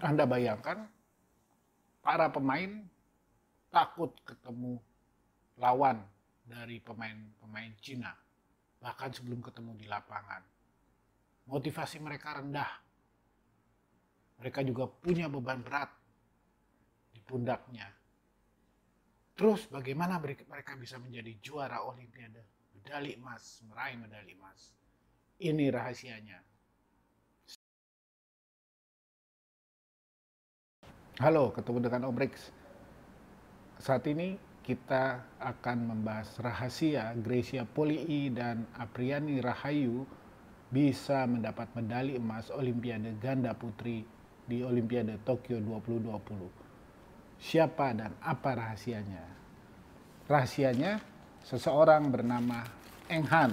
Anda bayangkan para pemain takut ketemu lawan dari pemain-pemain Cina, bahkan sebelum ketemu di lapangan. Motivasi mereka rendah. Mereka juga punya beban berat di pundaknya. Terus bagaimana mereka bisa menjadi juara olimpiade, medali emas, meraih medali emas? Ini rahasianya. Halo, ketemu dengan Om Saat ini kita akan membahas rahasia Gracia Polii dan Apriani Rahayu bisa mendapat medali emas Olimpiade Ganda Putri di Olimpiade Tokyo 2020. Siapa dan apa rahasianya? Rahasianya seseorang bernama Enghan.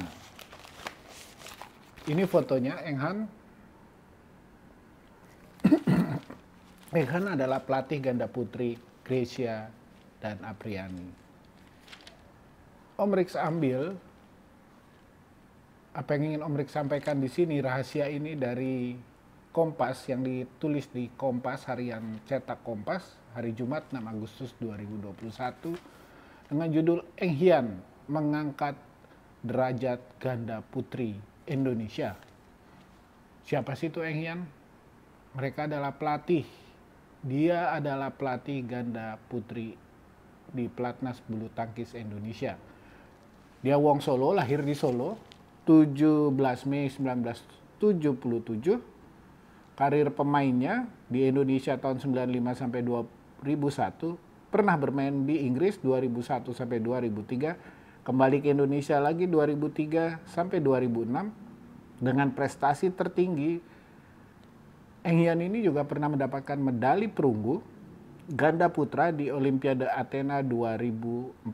Ini fotonya Enghan Rehan adalah pelatih ganda putri Gracia dan Apriani. Om Riks ambil apa yang ingin Om Riks sampaikan di sini rahasia ini dari Kompas yang ditulis di Kompas harian cetak Kompas hari Jumat 6 Agustus 2021 dengan judul Enghian mengangkat derajat ganda putri Indonesia. Siapa sih itu Enghian? Mereka adalah pelatih dia adalah pelatih ganda putri di pelatnas bulu tangkis Indonesia. Dia Wong Solo, lahir di Solo 17 Mei 1977. Karir pemainnya di Indonesia tahun 95 sampai 2001, pernah bermain di Inggris 2001 sampai 2003, kembali ke Indonesia lagi 2003 sampai 2006 dengan prestasi tertinggi Enghian ini juga pernah mendapatkan medali perunggu ganda putra di Olimpiade Athena 2004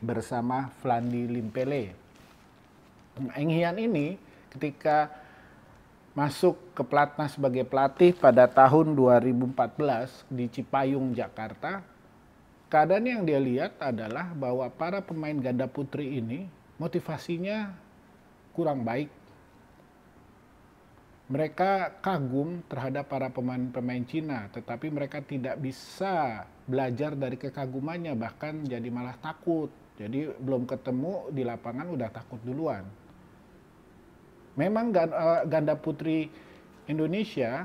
bersama Flandi Limpele. Enghian ini ketika masuk ke Platnas sebagai pelatih pada tahun 2014 di Cipayung, Jakarta, keadaan yang dia lihat adalah bahwa para pemain ganda putri ini motivasinya kurang baik mereka kagum terhadap para pemain-pemain Cina, tetapi mereka tidak bisa belajar dari kekagumannya, bahkan jadi malah takut. Jadi belum ketemu di lapangan udah takut duluan. Memang eh, ganda putri Indonesia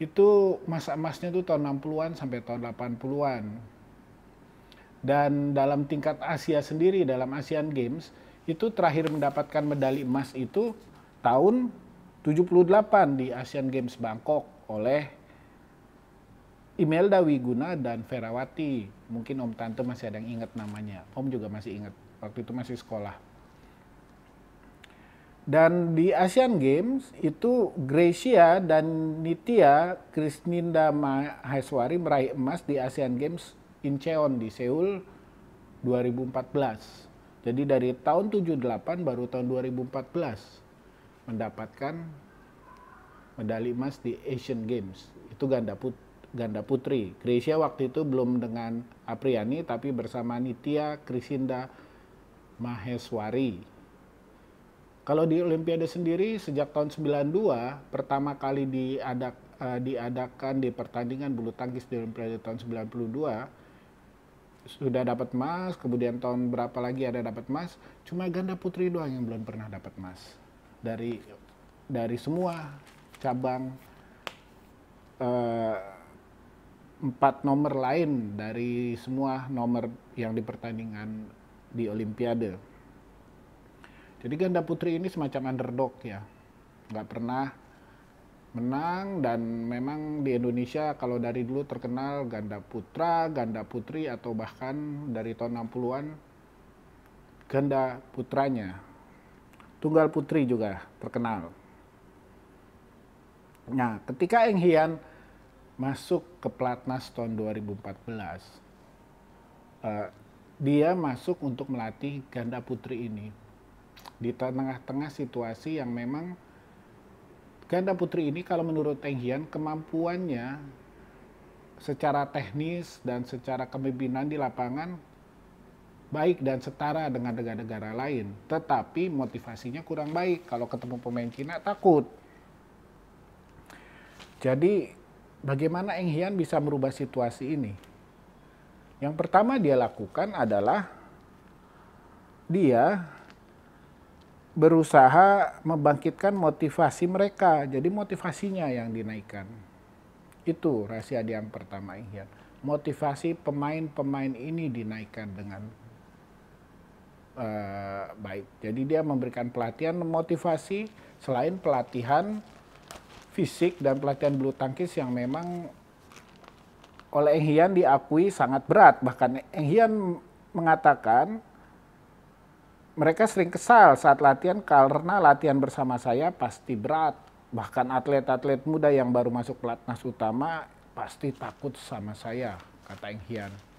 itu masa emasnya itu tahun 60-an sampai tahun 80-an. Dan dalam tingkat Asia sendiri, dalam Asian Games, itu terakhir mendapatkan medali emas itu tahun 78 di Asian Games Bangkok oleh Imelda Wiguna dan Ferawati. Mungkin Om Tante masih ada yang ingat namanya. Om juga masih ingat. Waktu itu masih sekolah. Dan di Asian Games itu Gracia dan Nitya Krisninda Maheswari meraih emas di Asian Games Incheon di Seoul 2014. Jadi dari tahun 78 baru tahun 2014 mendapatkan medali emas di Asian Games. Itu ganda put ganda putri. Grecia waktu itu belum dengan Apriani tapi bersama Nitya Krisinda Maheswari. Kalau di Olimpiade sendiri sejak tahun 92 pertama kali diadak, uh, diadakan di pertandingan bulu tangkis di Olimpiade tahun 92 sudah dapat emas, kemudian tahun berapa lagi ada dapat emas, cuma ganda putri doang yang belum pernah dapat emas dari dari semua cabang eh, empat nomor lain dari semua nomor yang di pertandingan di Olimpiade. Jadi ganda putri ini semacam underdog ya, nggak pernah menang dan memang di Indonesia kalau dari dulu terkenal ganda putra, ganda putri atau bahkan dari tahun 60-an ganda putranya tunggal putri juga terkenal. Nah, ketika Eng Hian masuk ke Platnas tahun 2014, uh, eh, dia masuk untuk melatih ganda putri ini di tengah-tengah situasi yang memang ganda putri ini kalau menurut Eng Hian kemampuannya secara teknis dan secara kepemimpinan di lapangan baik dan setara dengan negara-negara lain, tetapi motivasinya kurang baik. Kalau ketemu pemain Cina takut. Jadi bagaimana Eng Hian bisa merubah situasi ini? Yang pertama dia lakukan adalah dia berusaha membangkitkan motivasi mereka. Jadi motivasinya yang dinaikkan. Itu rahasia yang pertama Eng motivasi pemain-pemain ini dinaikkan dengan Eh, baik. Jadi dia memberikan pelatihan motivasi selain pelatihan fisik dan pelatihan bulu tangkis yang memang oleh Eng diakui sangat berat. Bahkan Eng mengatakan mereka sering kesal saat latihan karena latihan bersama saya pasti berat. Bahkan atlet-atlet muda yang baru masuk pelatnas utama pasti takut sama saya, kata Eng Hian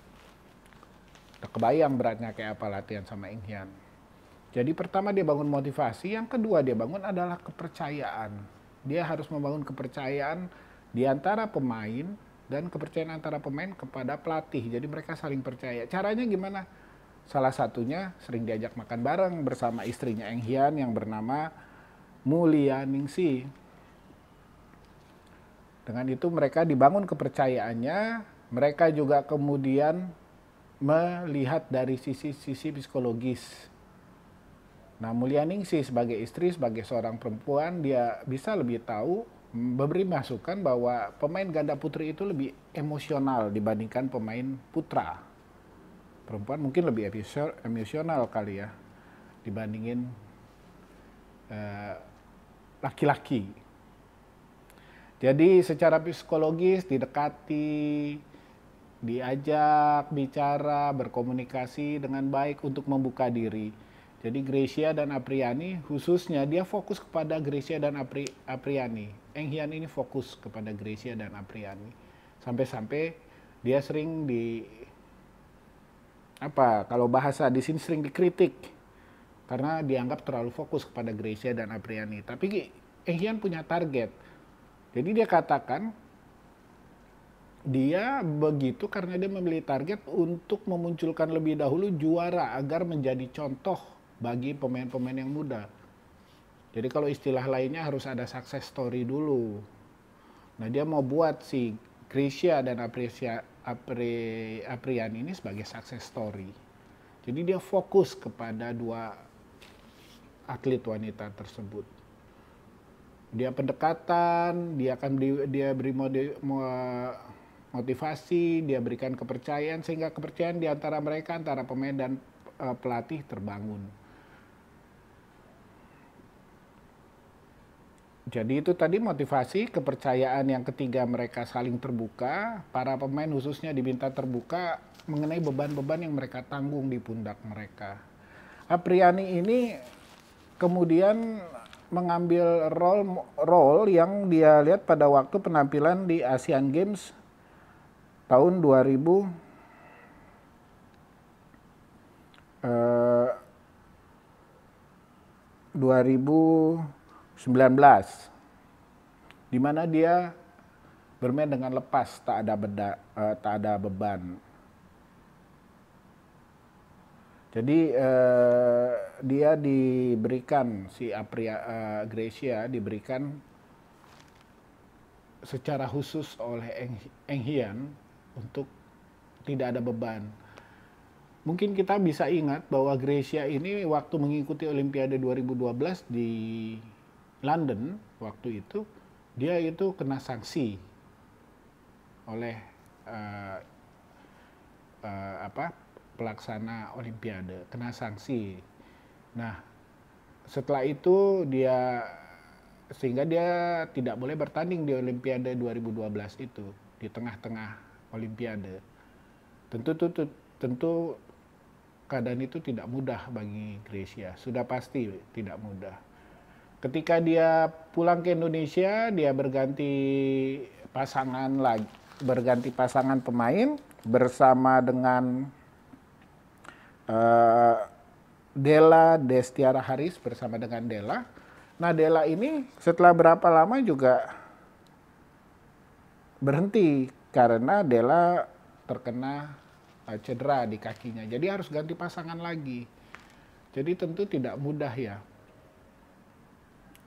udah kebayang beratnya kayak apa latihan sama Inghian. Jadi pertama dia bangun motivasi, yang kedua dia bangun adalah kepercayaan. Dia harus membangun kepercayaan di antara pemain dan kepercayaan antara pemain kepada pelatih. Jadi mereka saling percaya. Caranya gimana? Salah satunya sering diajak makan bareng bersama istrinya Eng Hian yang bernama Mulia Ningsi. Dengan itu mereka dibangun kepercayaannya, mereka juga kemudian melihat dari sisi-sisi psikologis. Nah, Mulyaningsih sebagai istri, sebagai seorang perempuan, dia bisa lebih tahu memberi masukan bahwa pemain ganda putri itu lebih emosional dibandingkan pemain putra. Perempuan mungkin lebih emosional kali ya dibandingin eh, laki-laki. Uh, Jadi secara psikologis didekati diajak bicara, berkomunikasi dengan baik untuk membuka diri. Jadi Gracia dan Apriani khususnya dia fokus kepada Gracia dan Apri, Apriani. Hian ini fokus kepada Gracia dan Apriani. Sampai-sampai dia sering di apa kalau bahasa di sini sering dikritik karena dianggap terlalu fokus kepada Gracia dan Apriani. Tapi Hian punya target. Jadi dia katakan dia begitu karena dia memilih target untuk memunculkan lebih dahulu juara agar menjadi contoh bagi pemain-pemain yang muda. Jadi kalau istilah lainnya harus ada success story dulu. Nah dia mau buat si Krisya dan Aprisya, Apri, Aprian ini sebagai success story. Jadi dia fokus kepada dua atlet wanita tersebut dia pendekatan, dia akan di, dia beri mode, mode motivasi, dia berikan kepercayaan sehingga kepercayaan di antara mereka antara pemain dan uh, pelatih terbangun. Jadi itu tadi motivasi, kepercayaan yang ketiga mereka saling terbuka, para pemain khususnya diminta terbuka mengenai beban-beban yang mereka tanggung di pundak mereka. Apriani ini kemudian mengambil role role yang dia lihat pada waktu penampilan di Asian Games tahun 2000 uh, 2019 di mana dia bermain dengan lepas tak ada beda, uh, tak ada beban jadi uh, dia diberikan si Apria uh, Gracia diberikan secara khusus oleh Eng Enghian untuk tidak ada beban. Mungkin kita bisa ingat bahwa Grecia ini waktu mengikuti Olimpiade 2012 di London waktu itu dia itu kena sanksi oleh uh, uh, apa pelaksana Olimpiade kena sanksi. Nah setelah itu dia sehingga dia tidak boleh bertanding di Olimpiade 2012 itu di tengah-tengah Olimpiade. Tentu tentu, tentu keadaan itu tidak mudah bagi Gracia, sudah pasti tidak mudah. Ketika dia pulang ke Indonesia, dia berganti pasangan lagi, berganti pasangan pemain bersama dengan uh, eh, Dela Destiara Haris bersama dengan Dela. Nah, Dela ini setelah berapa lama juga berhenti karena Dela terkena eh, cedera di kakinya. Jadi harus ganti pasangan lagi. Jadi tentu tidak mudah ya.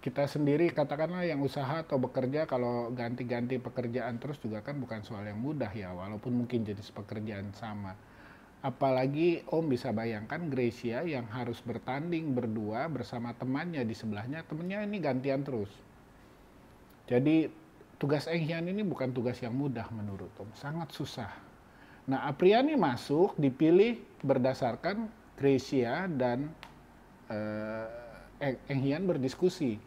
Kita sendiri katakanlah yang usaha atau bekerja kalau ganti-ganti pekerjaan terus juga kan bukan soal yang mudah ya walaupun mungkin jenis pekerjaan sama. Apalagi Om bisa bayangkan Gracia yang harus bertanding berdua bersama temannya di sebelahnya, temannya ini gantian terus. Jadi tugas Enghian ini bukan tugas yang mudah menurut Om, sangat susah. Nah, Apriani masuk dipilih berdasarkan Gracia dan eh, Enghian berdiskusi.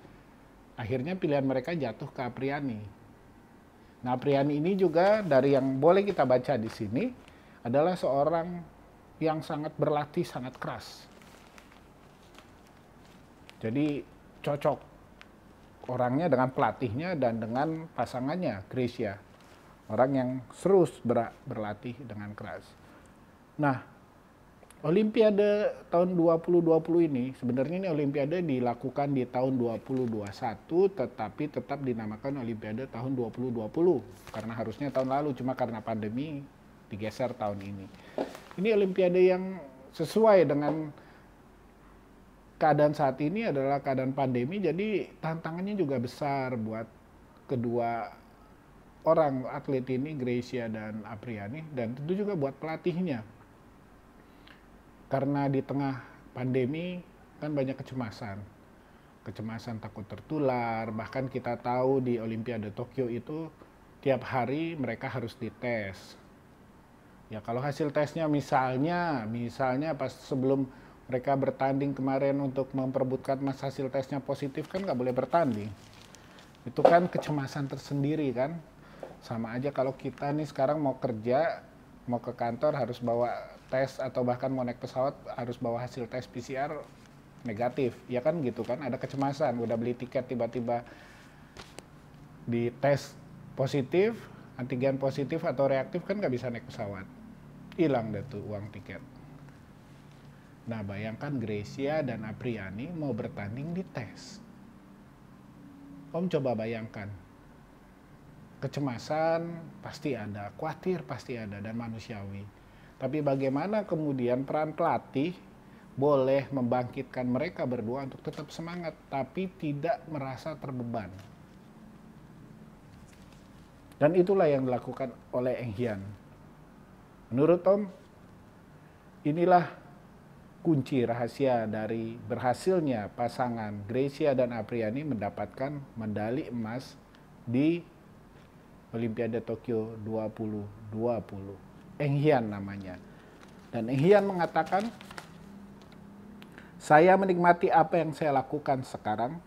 Akhirnya pilihan mereka jatuh ke Apriani. Nah, Apriani ini juga dari yang boleh kita baca di sini adalah seorang yang sangat berlatih, sangat keras. Jadi cocok orangnya dengan pelatihnya dan dengan pasangannya Gracia orang yang terus ber berlatih dengan keras. Nah, Olimpiade tahun 2020 ini sebenarnya ini Olimpiade dilakukan di tahun 2021 tetapi tetap dinamakan Olimpiade tahun 2020 karena harusnya tahun lalu cuma karena pandemi digeser tahun ini. Ini Olimpiade yang sesuai dengan keadaan saat ini adalah keadaan pandemi, jadi tantangannya juga besar buat kedua orang atlet ini, Gracia dan Apriani, dan tentu juga buat pelatihnya. Karena di tengah pandemi kan banyak kecemasan. Kecemasan takut tertular, bahkan kita tahu di Olimpiade Tokyo itu tiap hari mereka harus dites. Ya kalau hasil tesnya misalnya, misalnya pas sebelum mereka bertanding kemarin untuk memperbutkan mas hasil tesnya positif kan nggak boleh bertanding itu kan kecemasan tersendiri kan sama aja kalau kita nih sekarang mau kerja mau ke kantor harus bawa tes atau bahkan mau naik pesawat harus bawa hasil tes PCR negatif ya kan gitu kan ada kecemasan udah beli tiket tiba-tiba di tes positif antigen positif atau reaktif kan nggak bisa naik pesawat hilang deh tuh uang tiket Nah, bayangkan Gracia dan Apriani mau bertanding di tes. Om coba bayangkan. Kecemasan pasti ada, khawatir pasti ada, dan manusiawi. Tapi bagaimana kemudian peran pelatih boleh membangkitkan mereka berdua untuk tetap semangat, tapi tidak merasa terbeban. Dan itulah yang dilakukan oleh Enghian. Menurut Tom, inilah kunci rahasia dari berhasilnya pasangan Gracia dan Apriani mendapatkan medali emas di Olimpiade Tokyo 2020. Eng Hian namanya. Dan Eng Hian mengatakan, saya menikmati apa yang saya lakukan sekarang.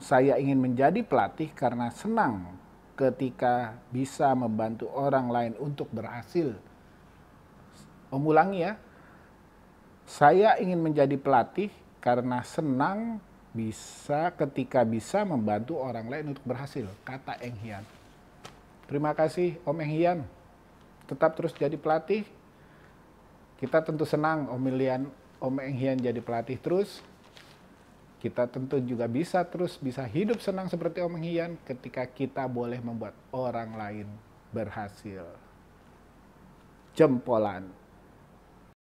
Saya ingin menjadi pelatih karena senang ketika bisa membantu orang lain untuk berhasil. Om ulangi ya, saya ingin menjadi pelatih karena senang bisa ketika bisa membantu orang lain untuk berhasil, kata Eng Hian. Terima kasih Om Eng Hian. Tetap terus jadi pelatih. Kita tentu senang Om Milian, Om Eng Hian jadi pelatih terus. Kita tentu juga bisa terus bisa hidup senang seperti Om Eng Hian ketika kita boleh membuat orang lain berhasil. Jempolan.